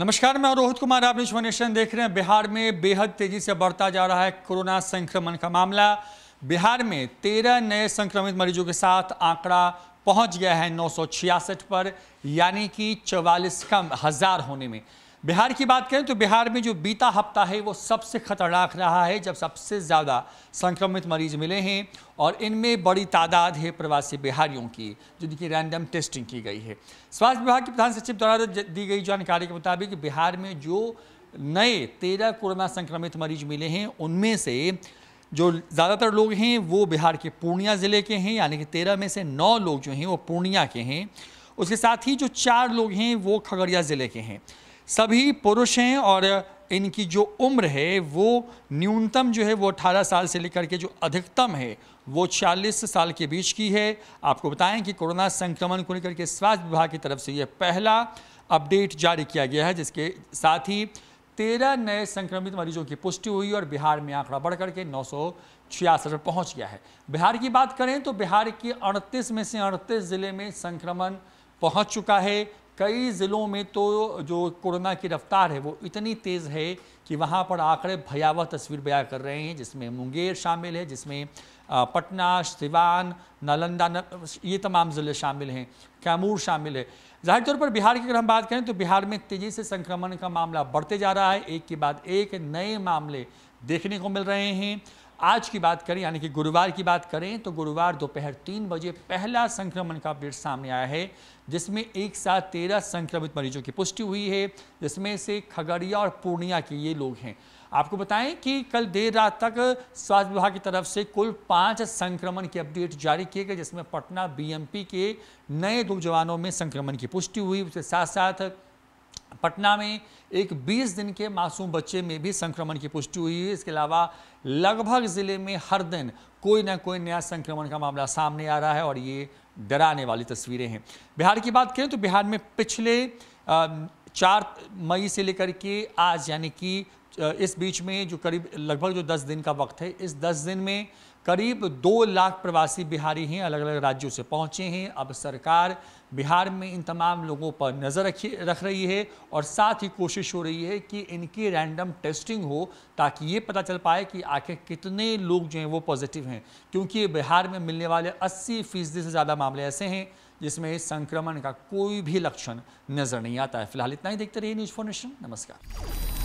नमस्कार मैं रोहित कुमार आप न्यूज नेशन देख रहे हैं बिहार में बेहद तेजी से बढ़ता जा रहा है कोरोना संक्रमण का मामला बिहार में तेरह नए संक्रमित मरीजों के साथ आंकड़ा पहुंच गया है नौ पर यानी कि चौवालीस कम हजार होने में बिहार की बात करें तो बिहार में जो बीता हफ्ता है वो सबसे खतरनाक रहा है जब सबसे ज़्यादा संक्रमित मरीज मिले हैं और इनमें बड़ी तादाद है प्रवासी बिहारियों की जिनकी रैंडम टेस्टिंग की गई है स्वास्थ्य विभाग के प्रधान सचिव द्वारा दी गई जानकारी के मुताबिक बिहार में जो नए तेरह कोरोना संक्रमित मरीज मिले हैं उनमें से जो ज़्यादातर लोग हैं वो बिहार के पूर्णिया ज़िले के हैं यानी कि तेरह में से नौ लोग जो हैं वो पूर्णिया के हैं उसके साथ ही जो चार लोग हैं वो खगड़िया ज़िले के हैं सभी पुरुष हैं और इनकी जो उम्र है वो न्यूनतम जो है वो 18 साल से लेकर के जो अधिकतम है वो 40 साल के बीच की है आपको बताएं कि कोरोना संक्रमण को लेकर के स्वास्थ्य विभाग की तरफ से यह पहला अपडेट जारी किया गया है जिसके साथ ही तेरह नए संक्रमित मरीजों की पुष्टि हुई और बिहार में आंकड़ा बढ़ के नौ सौ छियासठ पर पहुंच गया है बिहार की बात करें तो बिहार के अड़तीस में से अड़तीस जिले में संक्रमण पहुँच चुका है कई ज़िलों में तो जो कोरोना की रफ्तार है वो इतनी तेज़ है कि वहाँ पर आंकड़े भयावह तस्वीर बया कर रहे हैं जिसमें मुंगेर शामिल है जिसमें पटना सिवान नालंदा न, ये तमाम ज़िले शामिल हैं कैमूर शामिल है जाहिर तौर पर बिहार की अगर हम बात करें तो बिहार में तेज़ी से संक्रमण का मामला बढ़ते जा रहा है एक के बाद एक नए मामले देखने को मिल रहे हैं आज की बात करें यानी कि गुरुवार की बात करें तो गुरुवार दोपहर तीन बजे पहला संक्रमण का अपडेट सामने आया है जिसमें एक साथ तेरह संक्रमित मरीजों की पुष्टि हुई है जिसमें से खगड़िया और पूर्णिया के ये लोग हैं आपको बताएं कि कल देर रात तक स्वास्थ्य विभाग की तरफ से कुल पाँच संक्रमण के अपडेट जारी किए गए जिसमें पटना बीएमपी के नए दो जवानों में संक्रमण की पुष्टि हुई उसके साथ साथ पटना में एक 20 दिन के मासूम बच्चे में भी संक्रमण की पुष्टि हुई है इसके अलावा लगभग ज़िले में हर दिन कोई ना कोई नया संक्रमण का मामला सामने आ रहा है और ये डराने वाली तस्वीरें हैं बिहार की बात करें तो बिहार में पिछले चार मई से लेकर के आज यानी कि इस बीच में जो करीब लगभग जो 10 दिन का वक्त है इस 10 दिन में करीब दो लाख प्रवासी बिहारी हैं अलग अलग राज्यों से पहुंचे हैं अब सरकार बिहार में इन तमाम लोगों पर नज़र रखी रख रही है और साथ ही कोशिश हो रही है कि इनकी रैंडम टेस्टिंग हो ताकि ये पता चल पाए कि आखिर कितने लोग जो हैं वो पॉजिटिव हैं क्योंकि बिहार में मिलने वाले अस्सी फीसदी से ज़्यादा मामले ऐसे हैं जिसमें संक्रमण का कोई भी लक्षण नज़र नहीं आता है फिलहाल इतना ही देखते रहिए न्यूज़ फॉर नमस्कार